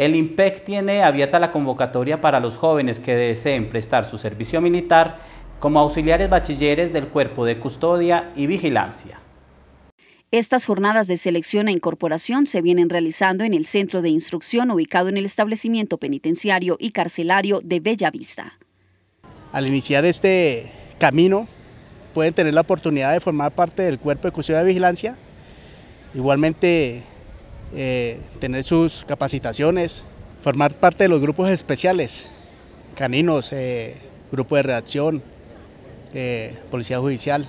El IMPEC tiene abierta la convocatoria para los jóvenes que deseen prestar su servicio militar como auxiliares bachilleres del cuerpo de custodia y vigilancia. Estas jornadas de selección e incorporación se vienen realizando en el centro de instrucción ubicado en el establecimiento penitenciario y carcelario de Bellavista. Al iniciar este camino pueden tener la oportunidad de formar parte del cuerpo de custodia y vigilancia. Igualmente eh, tener sus capacitaciones, formar parte de los grupos especiales, caninos, eh, grupo de reacción, eh, policía judicial.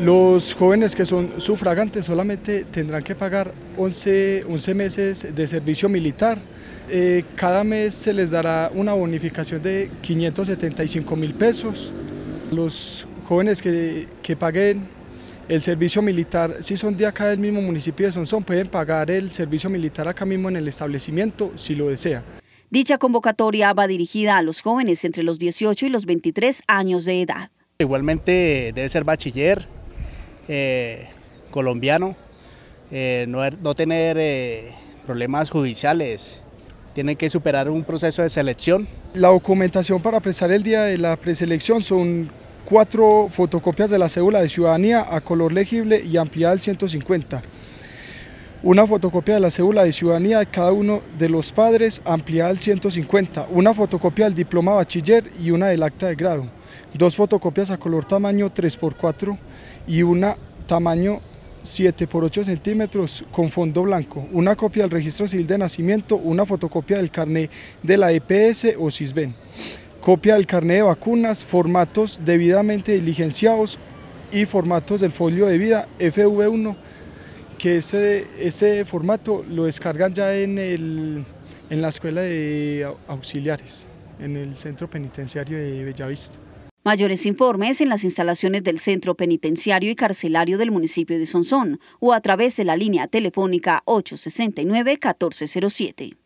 Los jóvenes que son sufragantes solamente tendrán que pagar 11, 11 meses de servicio militar. cada mes se les dará una bonificación de 575 mil pesos. Los jóvenes que, que paguen el servicio militar, si son de acá del mismo municipio de Sonsón, pueden pagar el servicio militar acá mismo en el establecimiento si lo desea. Dicha convocatoria va dirigida a los jóvenes entre los 18 y los 23 años de edad. Igualmente debe ser bachiller, eh, colombiano, eh, er, no, tener eh, problemas judiciales, tienen que superar un proceso de selección. La documentación para prestar el día de la preselección son cuatro fotocopias de la cédula de ciudadanía a color legible y ampliada al 150. Una fotocopia de la cédula de ciudadanía de cada uno de los padres ampliada al 150. Una fotocopia del diploma bachiller y una del acta de grado. Dos fotocopias a color tamaño 3x4 y una tamaño 7 x 8 centímetros con fondo blanco, una copia del registro civil de nacimiento, una fotocopia del carnet de la EPS o CISBEN copia del carnet de vacunas, formatos debidamente diligenciados y formatos del folio de vida FV1, que ese, formato lo descargan ya en, en la escuela de auxiliares, en el centro penitenciario de Bellavista. Mayores informes en las instalaciones del Centro Penitenciario y Carcelario del municipio de Sonsón o a través de la línea telefónica 869-1407.